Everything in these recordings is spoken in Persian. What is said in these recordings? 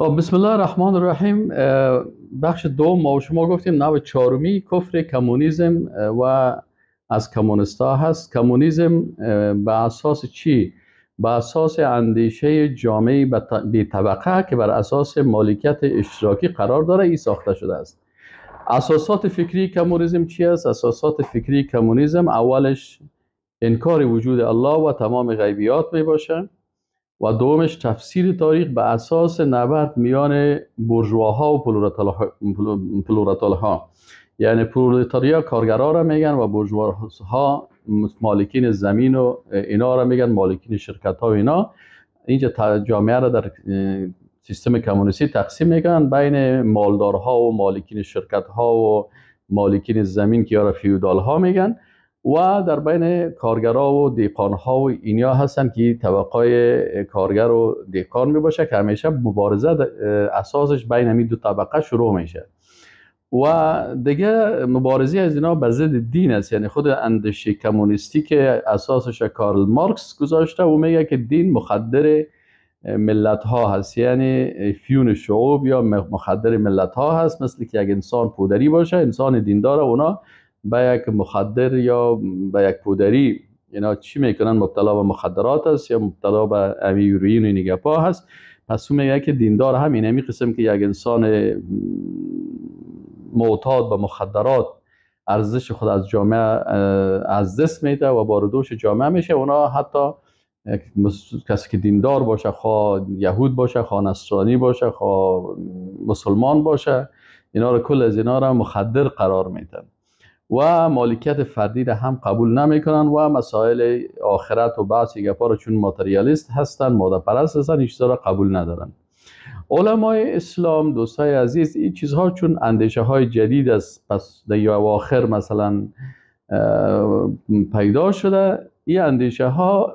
خب بسم الله الرحمن الرحیم بخش دوم ما شما گفتیم نو چهارمی کفر کمونیزم و از کمونستا هست کمونیزم به اساس چی به اساس اندیشه جامعه بی طبقه که بر اساس مالکیت اشتراکی قرار داره ای ساخته شده است اساسات فکری کمونیزم چی است اساسات فکری کمونیزم اولش انکار وجود الله و تمام غیبیات می باشه و دومش تفسیر تاریخ به اساس نبرد میان برجواها و پلورتال ها یعنی پرولتاریا کارگرا را میگن و برجواها مالکین زمین و اینا را میگن مالکین شرکت ها و اینا اینجا جامعه را در سیستم کمونیستی تقسیم میگن بین مالدارها و مالکین شرکت ها و مالکین زمین که یا فیودال ها میگن و در بین کارگرها و ها و اینیا هستن که طبقه کارگر و دیقان می باشه که همیشه مبارزه اساسش بین این دو طبقه شروع میشه و دیگه مبارزی از اینا به ضد دین است یعنی خود اندیشه کمونیستی که اساسش کارل مارکس گذاشته و میگه که دین مخدر ملت ها هست یعنی فیون شعوب یا مخدر ملت ها هست مثل که اگر انسان پودری باشه انسان دیندار اونا به یک مخدر یا به یک پودری اینا چی میکنن مبتلا به مخدرات است یا مبتلا به امی و نگپا هست پس اون میگه که دیندار همین همی یعنی قسم که یک انسان معتاد به مخدرات ارزش خود از جامعه از دست میده و باردوش جامعه میشه اونا حتی کسی که دیندار باشه خواه یهود باشه خواه نصرانی باشه خواه مسلمان باشه اینا رو کل از اینا رو مخدر قرار میدن و مالکیت فردی را هم قبول نمیکنن و مسائل آخرت و بعض گپا رو چون ماتریالیست هستن ماده پرست هستن این را قبول ندارن علمای اسلام دوستای عزیز این چیزها چون اندیشه های جدید است پس در آخر مثلا پیدا شده این اندیشه ها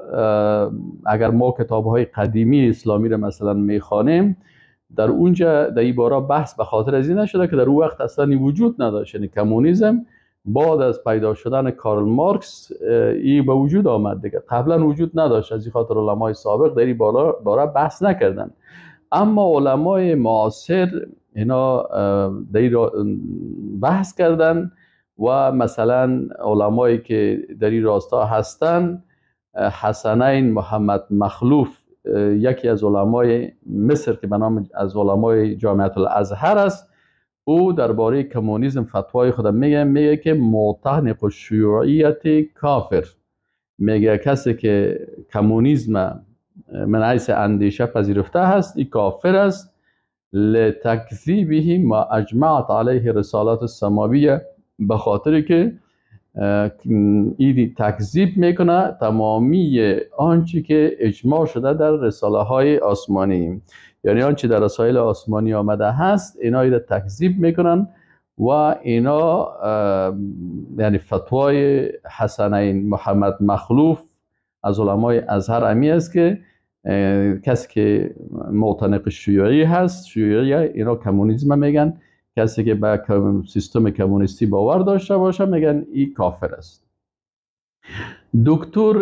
اگر ما کتاب های قدیمی اسلامی را مثلا میخوانیم در اونجا در این بارا بحث به خاطر از این نشده که در اون وقت اصلا وجود نداشت یعنی کمونیسم بعد از پیدا شدن کارل مارکس ای به وجود آمد دیگه قبلا وجود نداشت از این خاطر علمای سابق در این باره بحث نکردن اما علمای معاصر اینا در بحث کردن و مثلا علمایی که در این راستا هستند حسنین محمد مخلوف یکی از علمای مصر که به نام از علمای جامعه الازهر است او درباره کمونیسم فتوای خود میگه میگه که معتنق شیوعیت کافر میگه کسی که کمونیسم من اندیشه پذیرفته هست ای کافر است لتکذیبه ما اجمعت علیه رسالات السماویه به خاطر که ایدی تکذیب میکنه تمامی آنچه که اجماع شده در رساله های آسمانی یعنی آنچه در رسائل آسمانی آمده هست اینا ایده تکذیب میکنن و اینا یعنی فتوای حسنین محمد مخلوف از علمای ازهر امی است که کسی که معتنق شیوعی هست شیوعی اینا کمونیسم میگن کسی که به سیستم کمونیستی باور داشته باشه میگن این کافر است دکتر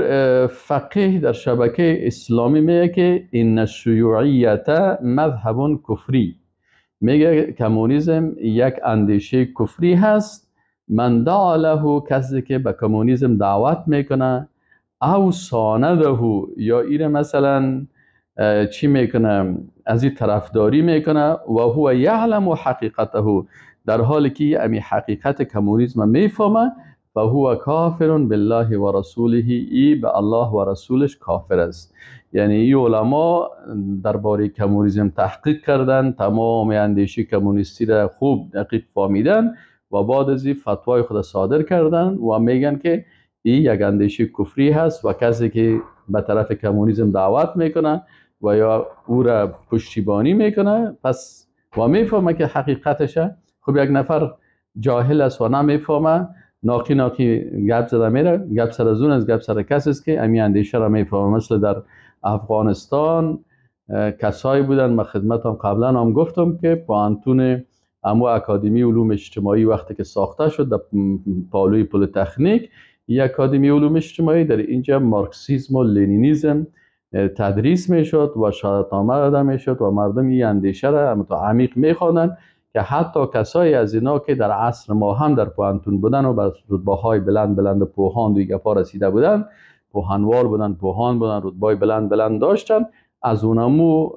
فقیه در شبکه اسلامی میگه که این شیوعیت مذهب کفری میگه کمونیزم یک اندیشه کفری هست من دعا له کسی که به کمونیزم دعوت میکنه او سانده یا ایره مثلا چی میکنه از این طرفداری میکنه و هو یعلم حقیقته در حالی که امی حقیقت کمونیسم میفهمه و هو کافر بالله و رسوله ای به الله و رسولش کافر است یعنی این علما درباره کمونیسم تحقیق کردن تمام اندیشه کمونیستی را خوب دقیق پامیدن و بعد از این فتوای خود صادر کردن و میگن که این یک اندیشه کفری هست و کسی که به طرف کمونیسم دعوت میکنه و یا او را پشتیبانی میکنه پس و میفهمه که حقیقتشه خب یک نفر جاهل است و نمیفهمه ناقی ناقی گپ زده میره گپ سر از اون از گپ سر کس است که امی اندیشه را میفهمه مثل در افغانستان کسایی بودن من هم قبلا هم گفتم که پانتون امو اکادمی علوم اجتماعی وقتی که ساخته شد در پالوی پل تخنیک یک اکادمی علوم اجتماعی در اینجا مارکسیزم و لینینیزم تدریس میشد و شهادت نامه داده میشد و مردم این اندیشه را عمیق میخوانند که حتی کسایی از اینا که در عصر ما هم در پوانتون بودن و بر رتبه های بلند بلند پوهان دیگه پا رسیده بودن پوهنوار بودن پوهان بودن رتبه بلند بلند داشتن از اونمو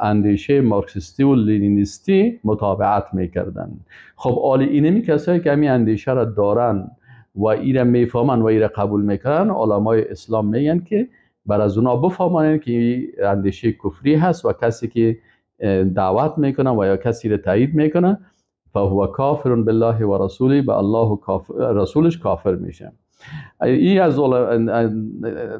اندیشه مارکسیستی و لینینیستی مطابقت میکردن خب آلی اینمی کسایی که همین اندیشه را دارن و ایره میفهمن و ایره قبول میکنن علمای اسلام میگن که بر از اونا بفهمانیم که این اندیشه کفری هست و کسی که دعوت میکنه و یا کسی رو تایید میکنه فهو کافر بالله و رسولی به الله و کافر رسولش کافر میشه این از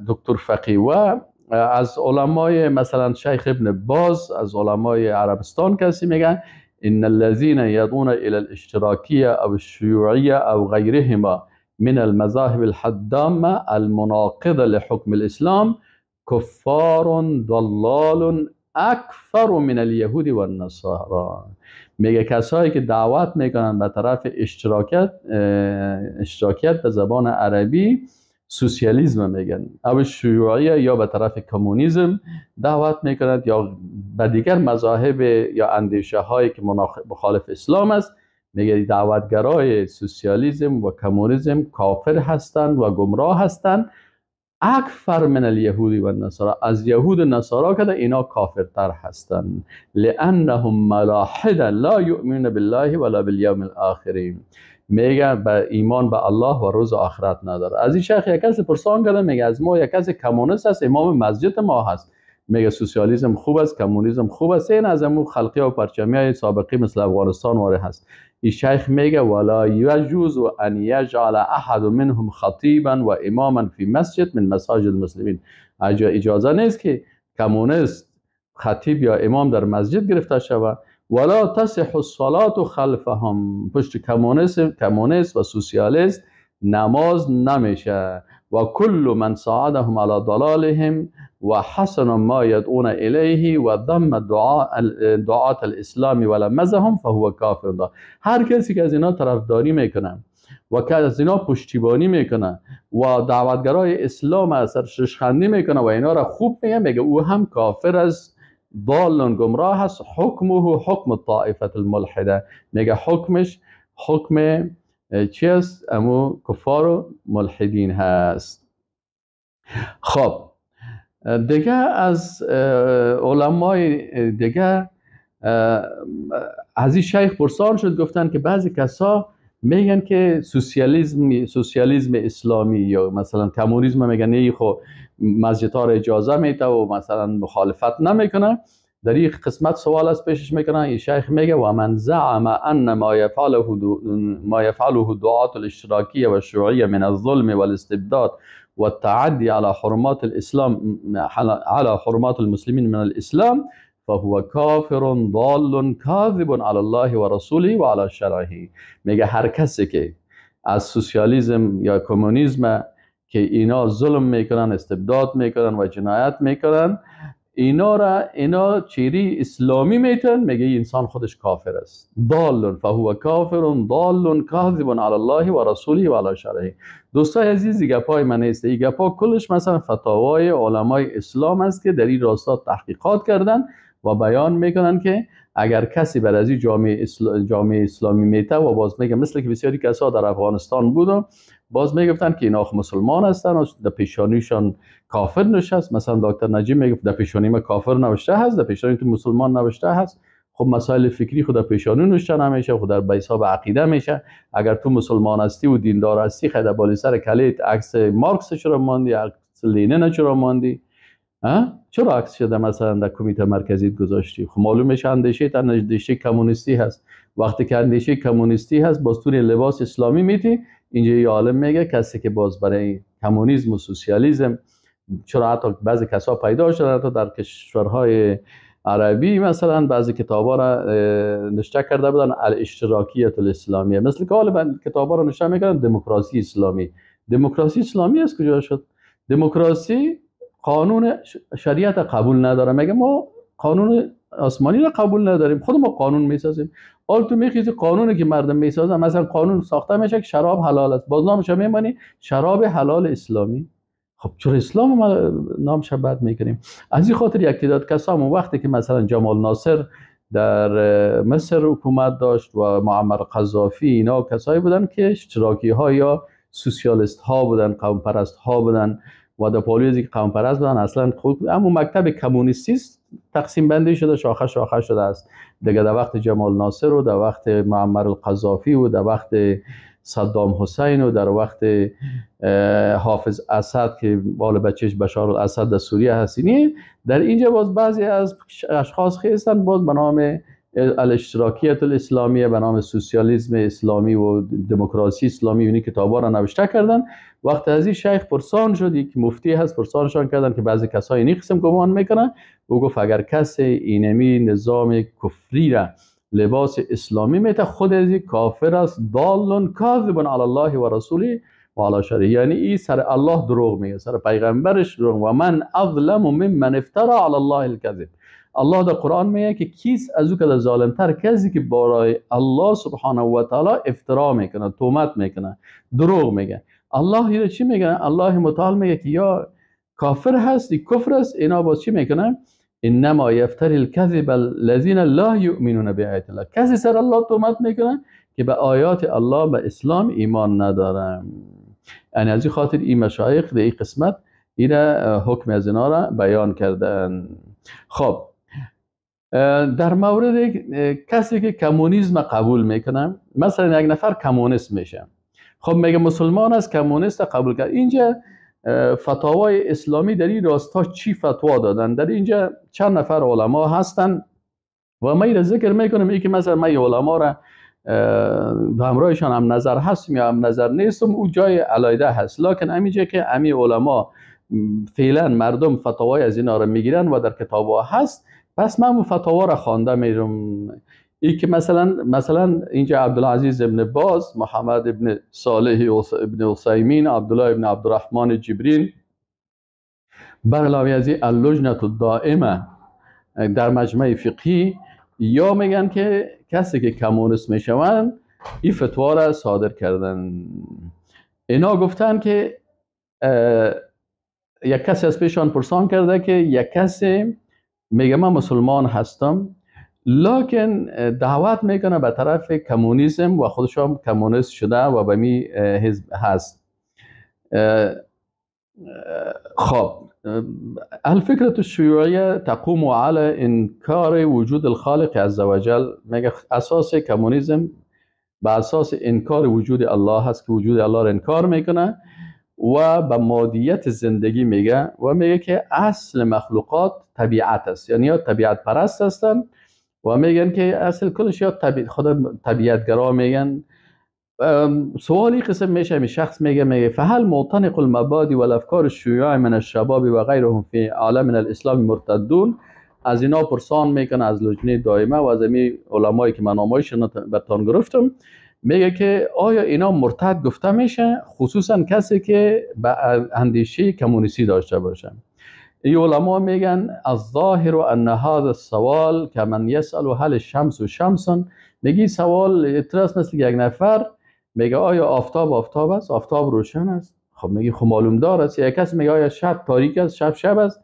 دکتر فقی و از علمای مثلا شیخ ابن باز از علمای عربستان کسی میگن ان الذین یدعون الی الاشتراکیه او الشیوعیه او غیرهما من المذاهب الحدامة المناقضة لحكم الاسلام كفار ضلال اکفر من الیهود و النصارا میگه کسایی که دعوت میکنن به طرف اشتراکت اشتراکیت به زبان عربی سوسیالیزم میگن او شیوعی یا به طرف کمونیزم دعوت میکنند یا به دیگر مذاهب یا اندیشه هایی که مخالف اسلام است میگه دعوتگرای سوسیالیزم و کمونیسم کافر هستند و گمراه هستند اکثر من الیهودی و نصارا از یهود و نصارا که اینا کافرتر هستند لانهم ملاحدا لا یؤمنون بالله ولا بالیوم الاخرین میگه به ایمان به الله و روز آخرت نداره از این شیخ یک کسی پرسان کرده میگه از ما یک کسی کمونیست است امام مسجد ما هست میگه سوسیالیسم خوب است کمونیسم خوب است این از امو خلقی و پرچمی های سابقی مثل افغانستان واره هست این شیخ میگه ولا یجوز ان یجعل احد منهم خطیبا و اماما فی مسجد من مساجد المسلمین اجازه نیست که کمونست خطیب یا امام در مسجد گرفته شود ولا تصح الصلاه خلفهم پشت کمونست کمونست و سوسیالیست نماز نمیشه و کل من ساعدهم علی ضلالهم و حسن ما یدعون الیه و ضم دعات الاسلام ولا مزهم فهو کافر دا. هر کسی که از اینا طرفداری میکنه و که از اینا پشتیبانی میکنه و دعوتگرای اسلام از ششخندی میکنه و اینا را خوب میگه میگه او هم کافر است ضال گمراه است حکمه حکم طائفه الملحده میگه حکمش حکم چی امو کفار و ملحدین هست خب دیگه از علمای دیگه از این شیخ پرسان شد گفتن که بعضی کسا میگن که سوسیالیزم سوسیالیسم اسلامی یا مثلا کمونیسم میگن ای خو مسجد را اجازه میده و مثلا مخالفت نمیکنه در این قسمت سوال از پیشش میکنن این شیخ میگه و من زعم ان ما يفعله ما يفعله دعات الاشتراکیه و شیوعیه من الظلم والاستبداد والتعدي على حرمات الإسلام على حرمات المسلمين من الإسلام فهو كافر ضال كاذب على الله ورسوله وعلى شرعه میگه هر کسی که از سوسیالیزم یا کمونیسم که اینا ظلم میکنن استبداد میکنن و جنایت میکنن اینا را اینا چیری اسلامی میتن میگه انسان خودش کافر است ضال فهو کافر ضال کاذب علی الله و رسوله و علی شرعه دوستای عزیز گپای من است این گپا کلش مثلا فتاوای علمای اسلام است که در این راستا تحقیقات کردن و بیان میکنن که اگر کسی بر از جامعه, اسل... جامعه اسلامی میته و باز میگه مثل که بسیاری کسا در افغانستان بودن باز میگفتن که اینا مسلمان هستن و در پیشانیشان کافر نشست مثلا دکتر نجیب میگفت در پیشانی ما کافر نوشته هست در پیشانی تو مسلمان نوشته هست خب مسائل فکری خود در پیشانی نوشتن همیشه خود در بیساب عقیده میشه اگر تو مسلمان هستی و دیندار هستی خیلی بالی سر کلیت عکس مارکس چرا ماندی عکس لینه چرا ماندی چرا عکس شده مثلا در کمیته مرکزی گذاشتی خب معلومش اندیشه در اندیشه کمونیستی هست وقتی که اندیشه کمونیستی هست با تو لباس اسلامی میتی اینجا یه عالم میگه کسی که باز برای کمونیسم و سوسیالیسم چرا حتی بعضی کسا پیدا شده حتی در کشورهای عربی مثلا بعضی کتاب ها را نشته کرده بودن الاشتراکیت الاسلامیه مثل که حالا کتاب ها را نشته میکردن دموکراسی اسلامی دموکراسی اسلامی از کجا شد دموکراسی قانون شریعت قبول نداره مگه ما قانون آسمانی رو قبول نداریم خود ما قانون میسازیم آل تو میخیزی قانونی که مردم میسازن مثلا قانون ساخته میشه که شراب حلال است باز نامش میمانی شراب حلال اسلامی خب چرا اسلام ما نامش بد میکنیم از این خاطر یک تعداد کسا وقتی که مثلا جمال ناصر در مصر حکومت داشت و معمر قذافی اینا کسایی بودن که اشتراکی ها یا سوسیالیست ها بودن قوم پرست ها بودن و دپالیوزی که قوم پرست بودن اصلا خود اما مکتب کمونیستی تقسیم بندی شده شاخه شاخه شده است دیگه در وقت جمال ناصر و در وقت معمر القذافی و در وقت صدام حسین و در وقت حافظ اسد که بال بچهش بشار الاسد در سوریه هستینی در اینجا باز بعضی از اشخاص خیستن باز به نام الاشتراکیت الاسلامی به نام سوسیالیزم اسلامی و دموکراسی اسلامی اینی کتابا را نوشته کردن وقت از این شیخ پرسان شد یک مفتی هست پرسانشان کردن که بعضی کسای این قسم گمان میکنن او گفت اگر کسی اینمی نظام کفری را لباس اسلامی میته خود از کافر است دالون کاذبون علی الله و رسوله والا شده یعنی این سر الله دروغ میگه سر پیغمبرش دروغ و من اظلم ممن افترا علی الله الکذب. الله در قرآن میگه که کیس از او که ظالم کسی که برای الله سبحانه و تعالی افترا میکنه تومت میکنه دروغ میگه الله چی میگه الله متعال میگه که یا کافر هست کفر است اینا با چی میکنن انما یفتری الكذب الذين لا یؤمنون بآیات الله کسی سر الله تومت میکنه که به آیات الله به اسلام ایمان ندارن یعنی از این خاطر این مشایخ در این قسمت این حکم از اینا را بیان کردن خب در مورد کسی که کمونیسم قبول میکنم مثلا یک نفر کمونیست میشه خب میگه مسلمان از کمونیست قبول کرد اینجا فتاوای اسلامی در این راستا چی فتوا دادن در اینجا چند نفر علما هستن و من را ذکر میکنم این که مثلا من علما را همراهشان هم نظر هست یا هم نظر نیستم او جای علایده هست لکن امیجه که امی علما فعلا مردم فتاوای از اینا را میگیرن و در کتاب ها هست پس من فتاوا را خوانده میرم ای که مثلا مثلا اینجا عبدالعزیز ابن باز محمد ابن صالح ابن عثیمین عبدالله ابن عبدالرحمن جبرین علاوه از اللجنه دائمه در مجمع فقهی یا میگن که کسی که کمونیست میشوند این فتوا را صادر کردن اینا گفتن که یک کسی از پیشان پرسان کرده که یک کسی میگه من مسلمان هستم لکن دعوت میکنه به طرف کمونیسم و خودش هم کمونیست شده و به می حزب هست خب الفكرة الشيوعية تقوم على انكار وجود الخالق عز وجل مگه اساس کمونیزم به اساس انکار وجود الله هست که وجود الله را انکار میکنه و به مادیت زندگی میگه و میگه که اصل مخلوقات طبیعت است یعنی یا طبیعت پرست هستن و میگن که اصل کلش یا طبیعت خدا میگن سوالی قسم میشه می شخص میگه میگه فهل موطنق المبادی و الافکار الشیوع من الشباب و غیرهم فی عالم من الاسلام مرتدون از اینا پرسان میکنه از لجنه دائمه و از امی علمایی که من آمایش برتان گرفتم میگه که آیا اینا مرتد گفته میشه خصوصا کسی که به اندیشه کمونیستی داشته باشن ای علما میگن از ظاهر و ان هذا السوال که من یسال و حل شمس و شمسن میگی سوال ترس مثل یک نفر میگه آیا آفتاب آفتاب است آفتاب روشن است خب میگه خب معلوم دار است یک کس میگه آیا شب تاریک است شب شب است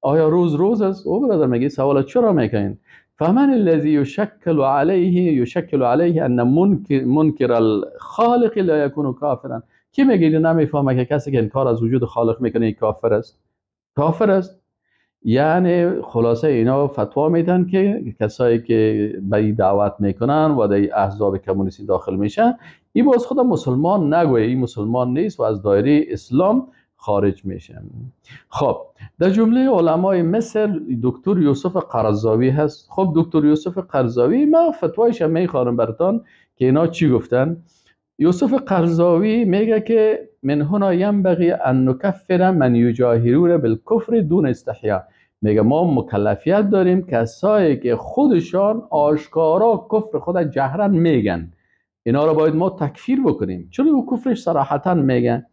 آیا روز روز است او برادر میگه سوال چرا میکنین فمن الذي يشكل عليه يشكل عليه ان منكر منكر الخالق لا يكون كافرا کی میگه نمیفهمه که کسی که انکار از وجود خالق میکنه کافر است کافر است یعنی خلاصه اینا فتوا میدن که کسایی که به دعوت میکنن و در احزاب کمونیستی داخل میشن این باز خودم مسلمان نگوی این مسلمان نیست و از دایره اسلام خارج میشه خب در جمله علمای مصر دکتر یوسف قرزاوی هست خب دکتر یوسف قرزاوی ما فتوایش هم میخوارم براتان که اینا چی گفتن یوسف قرزاوی میگه که من هنا بقیه ان نکفر من یجاهرون بالکفر دون استحیا میگه ما مکلفیت داریم کسایی که خودشان آشکارا کفر خود جهرن میگن اینا رو باید ما تکفیر بکنیم چون او کفرش صراحتا میگه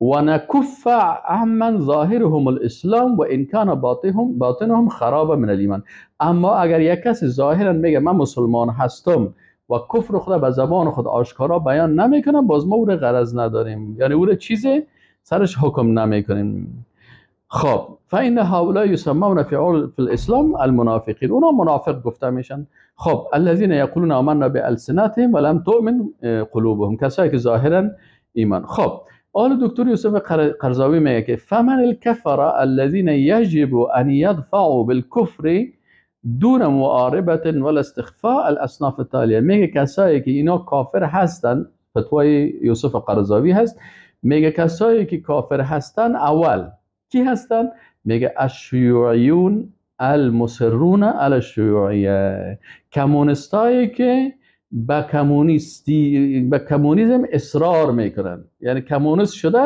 و نکف عمن ظاهرهم الاسلام و ان کان باطنهم باطنهم خراب من الایمان اما اگر یک کس ظاهرا میگه من مسلمان هستم و کفر خود به زبان خود آشکارا بیان نمیکنه باز ما اون را غرض نداریم یعنی اون را چیز سرش حکم نمیکنیم خب فإن هؤلاء يسمون في في الإسلام المنافقين اونا منافق گفته میشن خب الذين يقولون آمنا بألسنتهم ولم تؤمن اه، قلوبهم کسایی که ظاهرا ایمان خب آل دکتر یوسف قرضاوی میگه که فمن الكفر الذين يجب ان يدفعوا بالكفر دون مؤاربة ولا استخفاء الاصناف التاليه میگه کسایی که اینا کافر هستن فتوای یوسف قرضاوی هست میگه کسایی که کافر هستن اول کی هستن میگه الشیوعیون المسرون علی الشیوعیه کمونستایی که به کمونیستی به کمونیسم اصرار میکنن یعنی کمونیست شده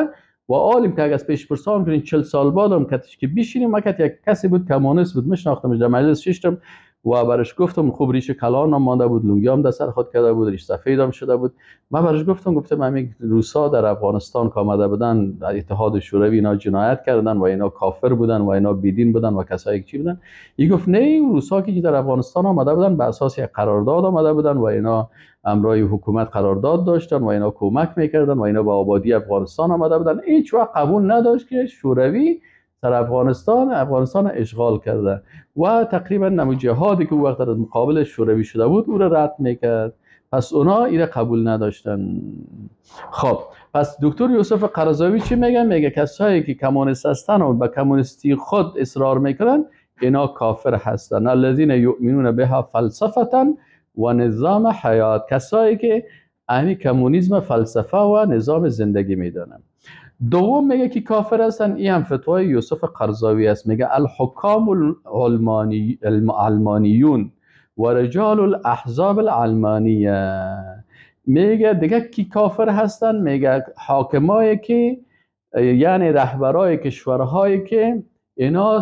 و عالم که اگه از پیش پرسان کنین 40 سال بعد کتش که بیشینیم مکت یک کسی بود کمونیست بود میشناختمش در مجلس ششتم و برش گفتم خوب ریش کلان هم مانده بود لنگی هم سر خود کرده بود ریش سفید هم شده بود من برش گفتم گفتم همین روسا در افغانستان که آمده بودن در اتحاد شوروی اینا جنایت کردن و اینا کافر بودن و اینا بیدین بودن و کسایی که چی بودن ای گفت نه روسا که در افغانستان آمده بودن به اساس یک قرارداد آمده بودن و اینا امرای حکومت قرارداد داشتن و اینا کمک میکردن و اینا به آبادی افغانستان آمده بودن هیچ وقت قبول نداشت که شوروی سر افغانستان افغانستان اشغال کرده و تقریبا نمو جهادی که او وقت در مقابل شوروی شده بود او را رد میکرد پس اونا این قبول نداشتن خب پس دکتر یوسف قرزاوی چی میگه میگه کسایی که کمونست هستن و به کمونستی خود اصرار میکنن اینا کافر هستن الذین یؤمنون بها فلسفتا و نظام حیات کسایی که اهمی کمونیزم فلسفه و نظام زندگی میدانند دوم میگه که کافر هستن این هم فتوای یوسف قرضاوی است میگه الحکام العلمانیون و رجال الاحزاب العلمانیه میگه دیگه کی کافر هستن میگه حاکمایی که یعنی رهبرای کشورهایی که اینا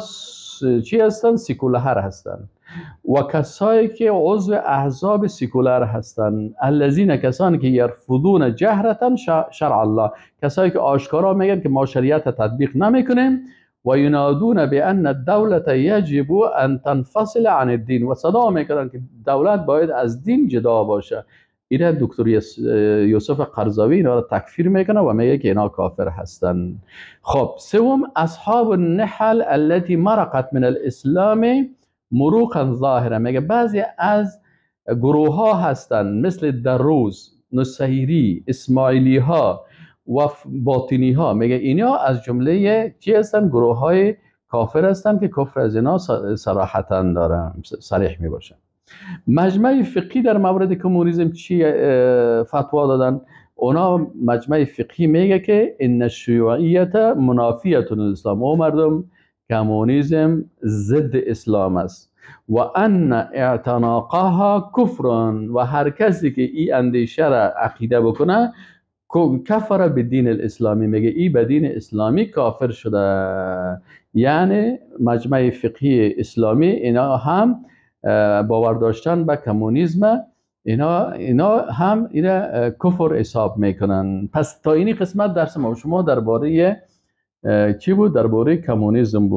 چی هستن هر هستن و کسایی که عضو احزاب سیکولر هستند الذین کسانی که یرفضون جهرتا شرع الله کسایی که آشکارا میگن که ما شریعت تطبیق نمیکنیم و ینادون بان الدوله یجب ان تنفصل عن الدین و صدا میکنن که دولت باید از دین جدا باشه اینا دکتر یوسف قرضاوی اینا را تکفیر میکنه و میگه که اینا کافر هستن خب سوم اصحاب النحل التي مرقت من الاسلام مروقا ظاهره میگه بعضی از گروه ها هستند مثل دروز نسهیری، اسماعیلی ها و باطنی ها میگه اینا از جمله چی هستن گروه های کافر هستن که کفر از اینا صراحتا دارن صریح می مجمع فقی در مورد کمونیسم چی فتوا دادن اونا مجمع فقی میگه که ان الشیوعیت منافیه الاسلام او مردم کمونیزم ضد اسلام است و ان اعتناقها کفر و هر کسی که این اندیشه را عقیده بکنه کفر به دین الاسلامی میگه ای به دین اسلامی کافر شده یعنی مجمع فقهی اسلامی اینا هم باور داشتن به کمونیسم اینا, اینا هم اینا کفر حساب میکنن پس تا اینی قسمت درس ما شما درباره چی بود درباره کمونیسم بود